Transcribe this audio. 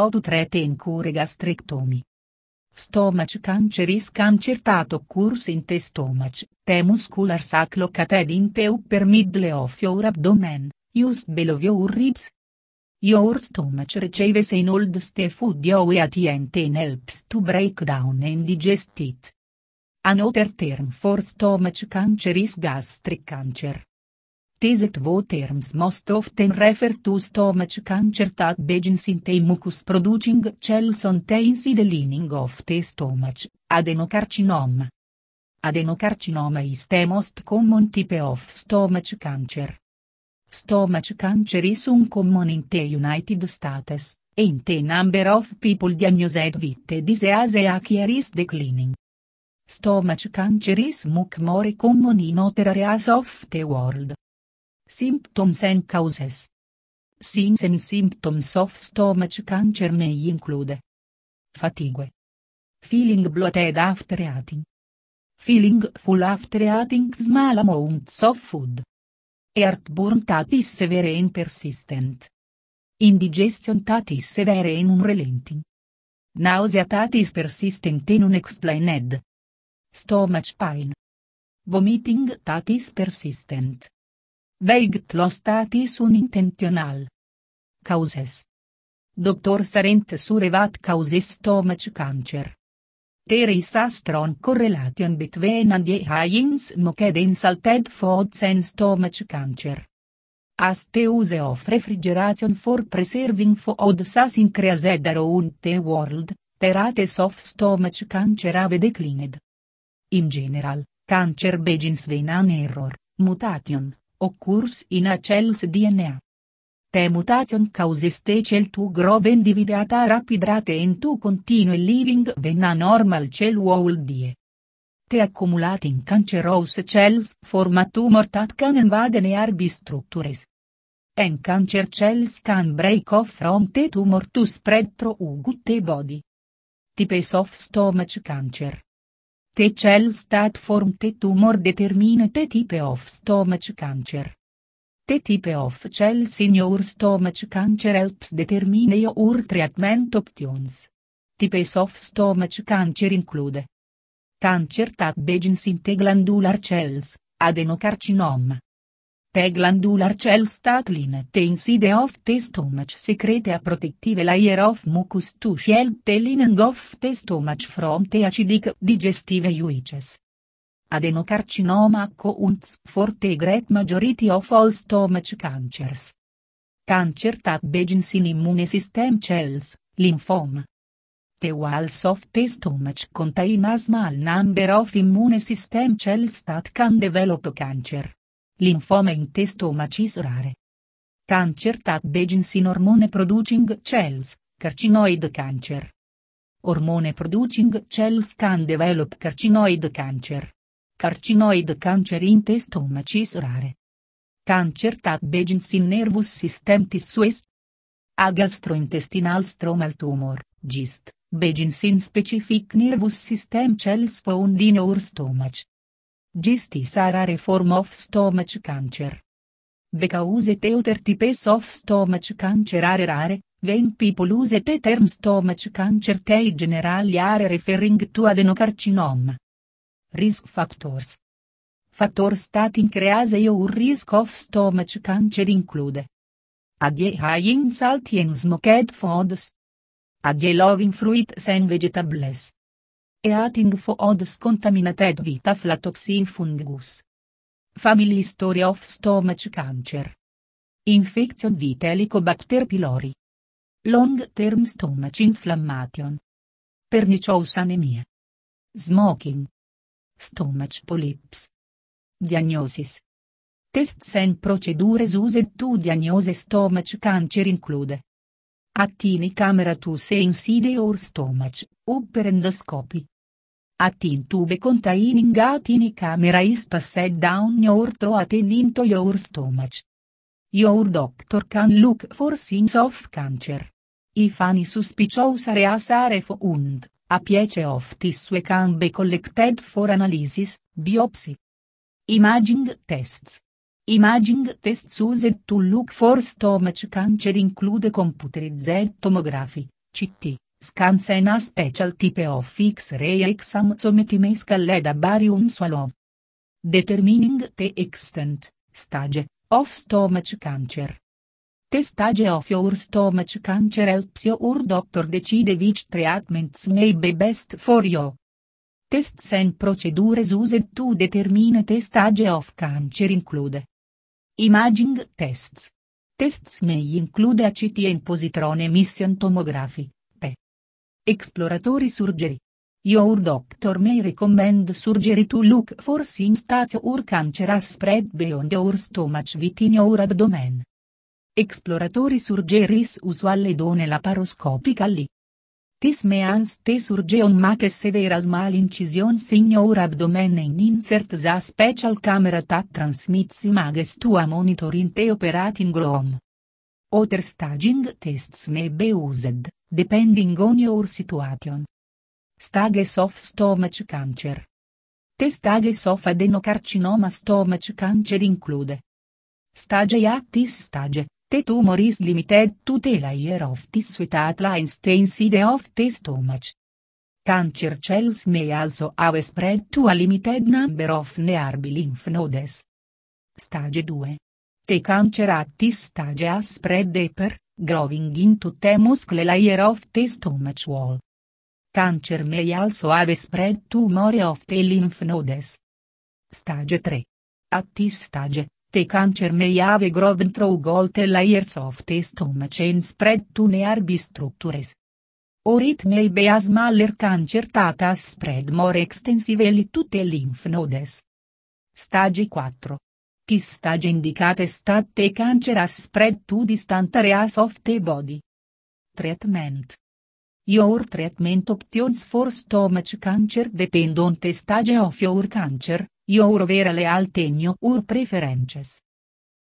Odutrete in cure gastrectomi. Stomach cancer is cancer that occurs in te stomach, te muscular saccoccyhide in te upper middle of your abdomen, just below your ribs. Your stomach receives in old the food you eat and helps to break down and digest it. Another term for stomach cancer is gastric cancer. Tesetvo terms most often refer to stomach cancer that begins in the mucus producing cells on the inside lining of the stomach, adenocarcinoma. Adenocarcinoma is the most common type of stomach cancer. Stomach cancer is uncommon in the United States, and the number of people diagnosed with disease a care is declining. Stomach cancer is much more common in other areas of the world. Symptoms and causes. Signs and symptoms of stomach cancer may include fatigue, feeling bloated after eating, feeling full after eating small amounts of food, heartburn that is severe and persistent, indigestion that is severe and unrelenting, nausea that is persistent and unexplained, stomach pain, vomiting that is persistent. Veigt lo statis un intentional. Causes. Dr. Sarent surevat causes stomach cancer. There astron correlation between and the highins moked insulted foods and stomach cancer. Aste use of refrigeration for preserving foods has increased around the world, terates of stomach cancer have declined. In general, cancer begins when an error, mutation, occurs in a cell's DNA. Te mutation causes te cell to grow individuata divideata rapid rate in tu continue living when a normal cell wall die. Te accumulate in cancerous cells forma tumor that can invade and arbi structures. En cancer cells can break off from te tumor to spread through gut body. Types of stomach cancer. The cell state form the tumor determine the type of stomach cancer. The type of cells in your stomach cancer helps determine your treatment options. Types of stomach cancer include Cancer that begins in the glandular cells, adenocarcinoma, glandular cell statline te inside of the stomach secrete a protective layer of mucus to shield the lining of the stomach from the acidic digestive juices. Adenocarcinoma counts for the great majority of all stomach cancers. Cancer that begins in immune system cells, lymphoma. The walls of the stomach contain a small number of immune system cells that can develop cancer. Linfoma in testoma cisorare. Cancer tab agency hormone producing cells, carcinoid cancer. Hormone producing cells can develop carcinoid cancer. Carcinoid cancer in testoma cisorare. Cancer tab agency nervous system tissues. A gastrointestinal stromal tumor, GIST, begins in specific nervous system cells found in your stomach. Gisti are a reform of stomach cancer. Because teuter types of stomach cancer are rare, when people use the term stomach cancer they generally are referring to adenocarcinoma. Risk factors. Factors that increase your risk of stomach cancer include. Adie high in salty and smoked foods. Adie loving fruits and vegetables e ating Eating od scontaminated vita flatoxin fungus. Family history of stomach cancer. Infection with Helicobacter pylori. Long-term stomach inflammation. Pernicious anemia. Smoking. Stomach polyps. Diagnosis. Tests and procedures used to diagnose stomach cancer include. Attini camera to see inside or stomach, upper endoscopy. At in tube containing at in camera is passed down your throat and into your stomach. Your doctor can look for signs of cancer. If any suspicious areas are found, a piece of tissue can be collected for analysis, biopsy. Imaging tests. Imaging tests used to look for stomach cancer include computerized tomography, CT, Scansena special type of X-ray exam a barium swallow. Determining the extent, stage, of stomach cancer. The stage of your stomach cancer helps your doctor decide which treatments may be best for you. Tests and procedures used to determine the stage of cancer include Imaging tests. Tests may include ACT and positron emission tomography. Exploratori surgery. Your doctor may recommend surgery to look for things that your cancerous spread beyond your stomach within your abdomen. Exploratori surgeries usually done laparoscopically. This means the surgeon make a severe small incisions in your abdomen and insert the special camera that transmits images to a monitoring the operating room. Other staging tests may be used, depending on your situation. Stages of stomach cancer. The stages of adenocarcinoma stomach cancer include. Stage A this stage, the tumor is limited to the layer of tissue that lines the inside of the stomach. Cancer cells may also have spread to a limited number of nearby lymph nodes. Stage 2 te cancer at this stage has spread deeper, growing into the muscle layer of the stomach wall. Cancer may also have spread tumore of the lymph nodes. Stage 3. At this stage, the cancer may have grown through all the layers of the stomach and spread to nearby structures. Or it may be a smaller cancer that has spread more extensively to the lymph nodes. Stage 4. Ti stage indicate state cancer as spread to distant area soft the body. Treatment. Your treatment options for stomach cancer depend on the stage of your cancer, your overall altenio your preferences.